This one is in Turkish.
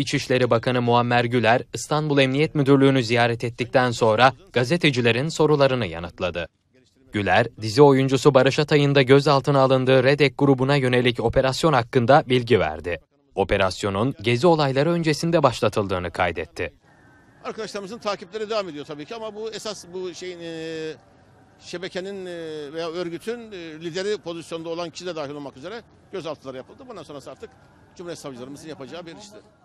İçişleri Bakanı Muammer Güler, İstanbul Emniyet Müdürlüğü'nü ziyaret ettikten sonra gazetecilerin sorularını yanıtladı. Güler, dizi oyuncusu Barış Atay'ın da gözaltına alındığı Redek grubuna yönelik operasyon hakkında bilgi verdi. Operasyonun gezi olayları öncesinde başlatıldığını kaydetti. Arkadaşlarımızın takipleri devam ediyor tabii ki ama bu esas bu şeyin e, şebekenin e, veya örgütün e, lideri pozisyonda olan kişi de dahil olmak üzere gözaltılar yapıldı. Bundan sonrası artık Cumhuriyet Savcılarımızın yapacağı bir iştir.